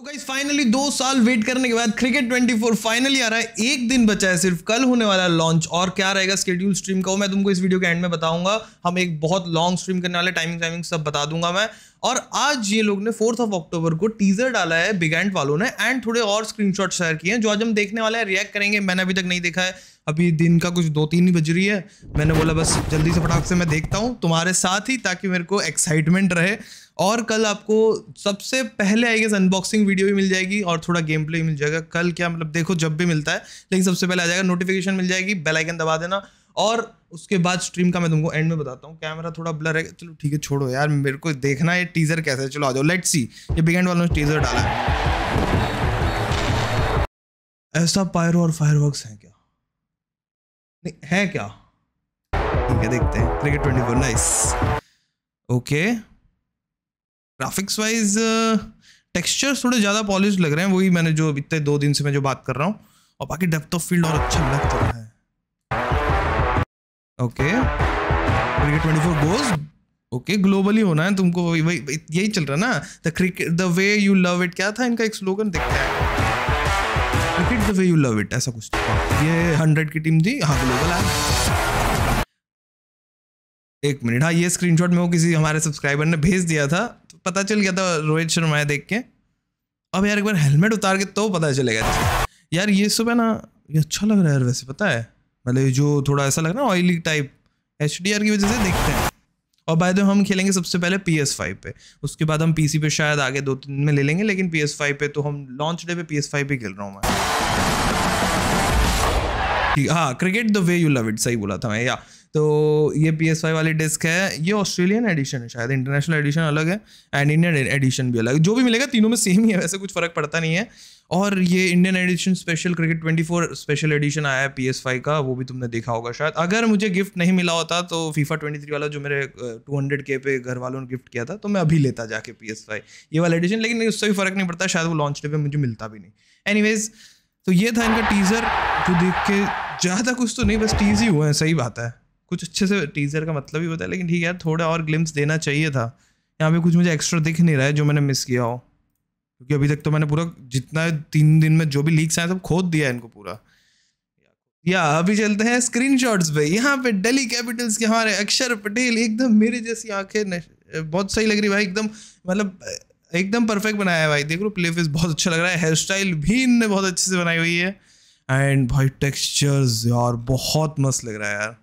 तो guys finally दो साल वेट करने के बाद क्रिकेट 24 फाइनली आ रहा है एक दिन बचा है सिर्फ कल होने वाला लॉन्च और क्या रहेगा स्केड्यूल स्ट्रीम का वो मैं तुमको इस वीडियो के एंड में बताऊंगा हम एक बहुत लॉन्ग स्ट्रीम करने वाले टाइमिंग टाइमिंग सब बता दूंगा मैं और आज ये लोग ने फोर्थ ऑफ अक्टूबर को टीजर डाला है बिग एंड वालों ने एंड थोड़े और स्क्रीन शेयर किए हैं जो आज हम देखने वाले हैं रिएक्ट करेंगे मैंने अभी तक नहीं देखा है अभी दिन का कुछ दो तीन ही बज रही है मैंने बोला बस जल्दी से फटाक से मैं देखता हूँ तुम्हारे साथ ही ताकि मेरे को एक्साइटमेंट रहे और कल आपको सबसे पहले आई गेस अनबॉक्सिंग वीडियो भी मिल जाएगी और थोड़ा गेम प्ले मिल जाएगा कल क्या मतलब देखो जब भी मिलता है लेकिन सबसे पहले आ जाएगा नोटिफिकेशन मिल जाएगी बेल आइकन दबा देना और उसके बाद स्ट्रीम का मैं तुमको एंड में बताता हूँ कैमरा थोड़ा ब्लर है चलो ठीक है छोड़ो यार मेरे को देखना है टीजर कैसा है चलो आ जाओ लेट सी ये बिग एंड वालों ने टीजर डाला है ऐसा पायरो और फायर वर्क है क्या नहीं है क्या ठीक है देखते हैं cricket twenty four nice okay graphics wise texture थोड़े ज़्यादा पॉलिश लग रहे हैं वही मैंने जो इतने दो दिन से मैं जो बात कर रहा हूँ और बाकी डेप्थ ऑफ फील्ड और अच्छा लग तो रहा है okay cricket twenty four goes okay globally होना है तुमको वही वही यही चल रहा है ना the cricket the way you love it क्या था इनका एक स्लोगन देखते हैं cricket the way you love it ऐसा कुछ ये हंड्रेड की टीम थी हाँ ग्लोबल है एक मिनट हाँ ये स्क्रीनशॉट में वो किसी हमारे सब्सक्राइबर ने भेज दिया था पता चल गया था रोहित शर्मा देख के अब यार एक बार हेलमेट उतार के तो पता चलेगा यार ये सुबह ना ये अच्छा लग रहा है यार वैसे पता है मतलब जो थोड़ा ऐसा लग रहा है ऑयली टाइप एच की वजह से देखते हैं और बाय द हम खेलेंगे सबसे पहले पी एस फाइव पे उसके बाद हम पी पे शायद आगे दो तीन में ले लेंगे लेकिन पी एस फाइव पे तो हम लॉन्च डे पे पी एस फाइव पे खेल रहा हूँ मैं हाँ cricket the way you love it सही बोला था मैं या तो ये पी एस वाली डिस्क है ये ऑस्ट्रेलियन एडिशन है शायद इंटरनेशनल एडिशन अलग है एंड इंडियन एडिशन भी अलग है जो भी मिलेगा तीनों में सेम ही है वैसे कुछ फ़र्क पड़ता नहीं है और ये Indian edition special cricket twenty four special edition आया है पी एस फाइव का वो भी तुमने देखा होगा शायद अगर मुझे गिफ्ट नहीं मिला होता तो फीफा ट्वेंटी थ्री वाला जो मेरे टू हंड्रेड के पे घर वालों ने गिफ्ट किया था तो मैं अभी लेता जाके पी एस फाइव ये वाला एडिशन लेकिन उससे भी फ़र्क नहीं पड़ता शायद वो लॉन्च डे पर मुझे मिलता भी नहीं एनी तो ये था इनका टीज़र जो देख के ज़्यादा कुछ तो नहीं बस टीज ही हुआ है सही बात है कुछ अच्छे से टीजर का मतलब ही होता है लेकिन ठीक है यार थोड़ा और ग्लिम्स देना चाहिए था यहाँ पे कुछ मुझे एक्स्ट्रा दिख नहीं रहा है जो मैंने मिस किया हो क्योंकि अभी तक तो मैंने पूरा जितना तीन दिन में जो भी लीक्स आए सब खोद दिया है इनको पूरा या अभी चलते हैं स्क्रीन शॉट्स पे यहाँ पे डेली कैपिटल्स के हमारे अक्षर पटेल एकदम मेरी जैसी आंखें बहुत सही लग रही भाई एकदम मतलब एकदम परफेक्ट बनाया है भाई देख लो प्ले बहुत अच्छा लग रहा है हेयर स्टाइल भी इनने बहुत अच्छे से बनाई हुई है एंड भाई टेक्सचर्स यार बहुत मस्त लग रहा है यार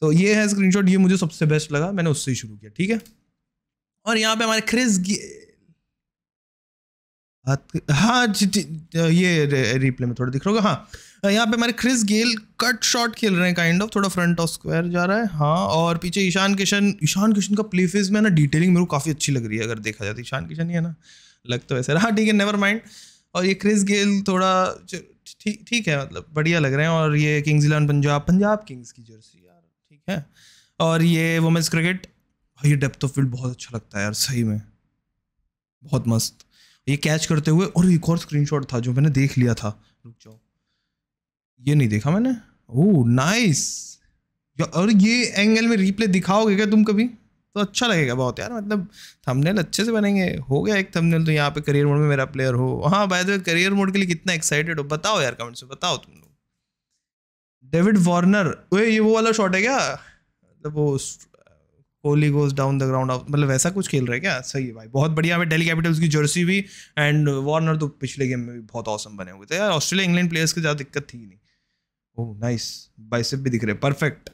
तो ये है स्क्रीनशॉट ये मुझे सबसे बेस्ट लगा मैंने उससे ही शुरू किया ठीक है और यहाँ पे हमारे क्रिस हाँ ये रिप्ले में थोड़ा दिख रहा होगा हाँ यहाँ पे हमारे क्रिस गेल कट शॉट खेल रहे हैं काइंड ऑफ थोड़ा फ्रंट ऑफ स्क्वायर जा रहा है हाँ और पीछे ईशान किशन ईशान किशन का प्लेफेज में ना डिटेलिंग मेरे को काफ़ी अच्छी लग रही है अगर देखा जाए तो ईशान किशन ही है ना लग तो वैसे हाँ ठीक है नेवर माइंड और ये क्रिस गेल थोड़ा ठीक थी, है मतलब बढ़िया लग रहे हैं और ये Kings Eleven Punjab Punjab Kings की जर्सी है और ये वुमेंस क्रिकेट भाई डेप्थ ऑफ फील्ड बहुत अच्छा लगता है यार सही में बहुत मस्त ये कैच करते हुए और एक और स्क्रीनशॉट था जो मैंने देख लिया था रुक जाओ ये नहीं देखा मैंने ओ नाइस और ये एंगल में रिप्ले दिखाओगे क्या तुम कभी तो अच्छा लगेगा बहुत यार मतलब थंबनेल अच्छे से बनेंगे हो गया एक थंबनेल तो यहाँ पे करियर मोड में मेरा प्लेयर हो हाँ by the way career mode के लिए कितना एक्साइटेड हो बताओ यार कमेंट्स में बताओ तुम लोग डेविड वार्नर वो ये वो वाला शॉट है क्या मतलब वो Kohli goes down the ground of मतलब वैसा कुछ खेल रहे क्या सही है भाई बहुत बढ़िया हमें डेली कैपिटल्स की जर्सी भी एंड वार्नर तो पिछले गेम में भी बहुत औसम बने हुए थे यार ऑस्ट्रेलिया इंग्लैंड प्लेयर्स की ज़्यादा दिक्कत थी नहीं ओह नाइस बाइसेप भी दिख रहे परफेक्ट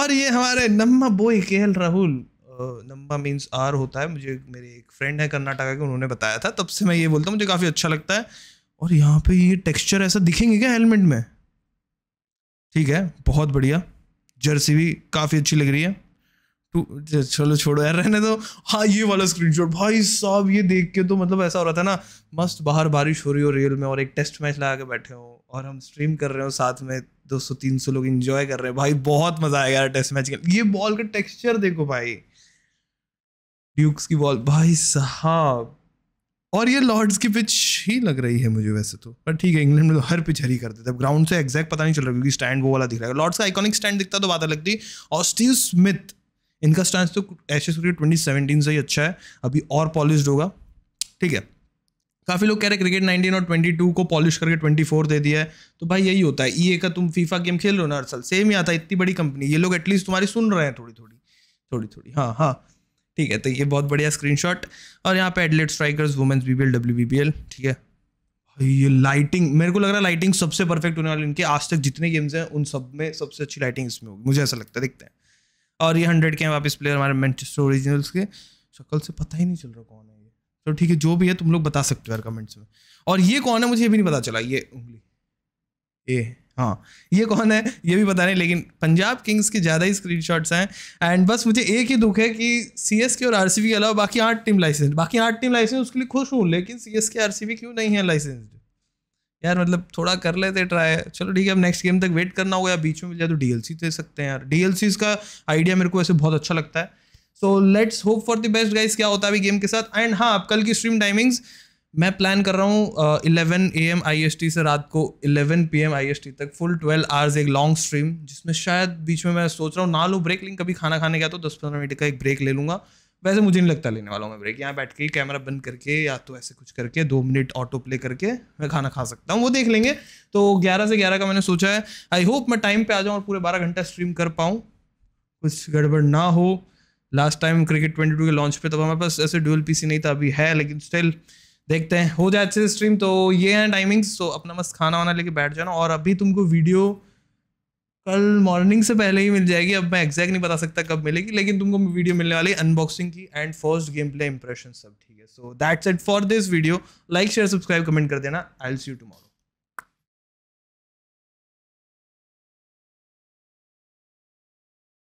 और ये हमारे नम्मा बोई के एल राहुल नम्मा मीन्स आर होता है मुझे मेरे एक फ्रेंड है कर्नाटका के उन्होंने बताया था तब से मैं ये बोलता हूँ मुझे काफ़ी अच्छा लगता है और यहाँ पे ये टेक्सचर ऐसा दिखेंगे क्या हेलमेट में ठीक है बहुत बढ़िया जर्सी भी काफ़ी अच्छी लग रही है टू चलो छोड़ो यार रहने दो हाँ ये वाला स्क्रीनशॉट भाई साहब ये देख के तो मतलब ऐसा हो रहा था ना मस्त बाहर बारिश हो रही हो रियल में और एक टेस्ट मैच लगा के बैठे हो और हम स्ट्रीम कर रहे हो साथ में दो सौ तीन सौ लोग इंजॉय कर रहे हैं भाई बहुत मज़ा आया यार टेस्ट मैच के ये बॉल का टेक्सचर देखो भाई ड्यूक्स की बॉल भाई साहब और ये लॉर्ड्स की पिच ही लग रही है मुझे वैसे तो पर ठीक है इंग्लैंड में तो हर पिच हरी करते थे ग्राउंड से एग्जैक्ट पता नहीं चल रहा क्योंकि स्टैंड वो वाला दिख रहा है लॉर्ड्स का आइकॉनिक स्टैंड दिखता तो बात लगती और स्टीव स्मिथ इनका स्टैंड तो एशेस क्रिकेट ट्वेंटी सेवेंटीन से ही अच्छा है अभी और पॉलिश होगा ठीक है काफ़ी लोग कह रहे हैं क्रिकेट 19 और 22 को पॉलिश करके 24 दे दिया है तो भाई यही होता है ई e का तुम फीफा गेम खेल रहे हो ना अरसल सेम ही आता है इतनी बड़ी कंपनी ये लोग एटलीस्ट तुम्हारी सुन रहे हैं थोड़ी थोड़ी थोड़ी थोड़ी हाँ हाँ ठीक है तो ये बहुत बढ़िया स्क्रीनशॉट और यहाँ पे Adelaide Strikers women's BBL WBBL ठीक है ये लाइटिंग मेरे को लग रहा है लाइटिंग सबसे परफेक्ट होने वाली इनके आज तक जितने गेम्स हैं उन सब में सबसे अच्छी लाइटिंग इसमें होगी मुझे ऐसा लगता है देखते हैं और ये हंड्रेड के वापस प्लेयर हमारे मैनचेस्टर ओरिजिनल्स के शक्ल से पता ही नहीं चल रहा कौन है ये तो ठीक है जो भी है तुम लोग बता सकते हो यार कमेंट्स में और ये कौन है मुझे ये भी नहीं पता चला ये उंगली ये हाँ ये कौन है ये भी रहे हैं लेकिन पंजाब किंग्स के ज़्यादा ही स्क्रीनशॉट्स हैं एंड बस मुझे एक ही दुख है कि सी एस के और आर सी बी के अलावा बाकी आठ टीम लाइसेंस बाकी आठ टीम लाइसेंस उसके लिए खुश हूँ लेकिन C S K R C B क्यों नहीं है लाइसेंस यार मतलब थोड़ा कर लेते ट्राई चलो ठीक है अब नेक्स्ट गेम तक वेट करना होगा या बीच में मिल जाए तो डी एल सी दे सकते हैं यार डी एल का आइडिया मेरे को ऐसे बहुत अच्छा लगता है so let's hope for the best guys क्या होता है अभी गेम के साथ एंड हाँ आप कल की स्ट्रीम टाइमिंग्स मैं प्लान कर रहा हूँ eleven A M I S T से रात को eleven P M I S T तक फुल ट्वेल्व आवर्स एक लॉन्ग स्ट्रीम जिसमें शायद बीच में मैं सोच रहा हूँ ना लूँ ब्रेक लेकिन कभी खाना खाने गया तो दस पंद्रह मिनट का एक ब्रेक ले लूँगा वैसे मुझे नहीं लगता लेने वाला हूँ मैं ब्रेक यहाँ बैठ के कैमरा बंद करके या तो ऐसे कुछ करके दो मिनट ऑटो प्ले करके मैं खाना खा सकता हूँ वो देख लेंगे तो ग्यारह से ग्यारह का मैंने सोचा है आई होप मैं टाइम पर आ जाऊँ और पूरे बारह घंटा स्ट्रीम कर पाऊँ कुछ गड़बड़ ना हो last time cricket twenty two के लॉन्च पे तब तो हमारे पास ऐसे ड्यूअल पीसी नहीं था अभी है लेकिन स्टिल देखते हैं हो जाए अच्छे से स्ट्रीम तो ये हैं टाइमिंग्स तो अपना मस्त खाना वाना लेके बैठ जाना और अभी तुमको वीडियो कल मॉर्निंग से पहले ही मिल जाएगी अब मैं एग्जैक्ट नहीं बता सकता कब मिलेगी लेकिन तुमको वीडियो मिलने वाली अनबॉक्सिंग की and first game play impression सब ठीक है so that's it for this video like share subscribe comment कर देना I'll see you tomorrow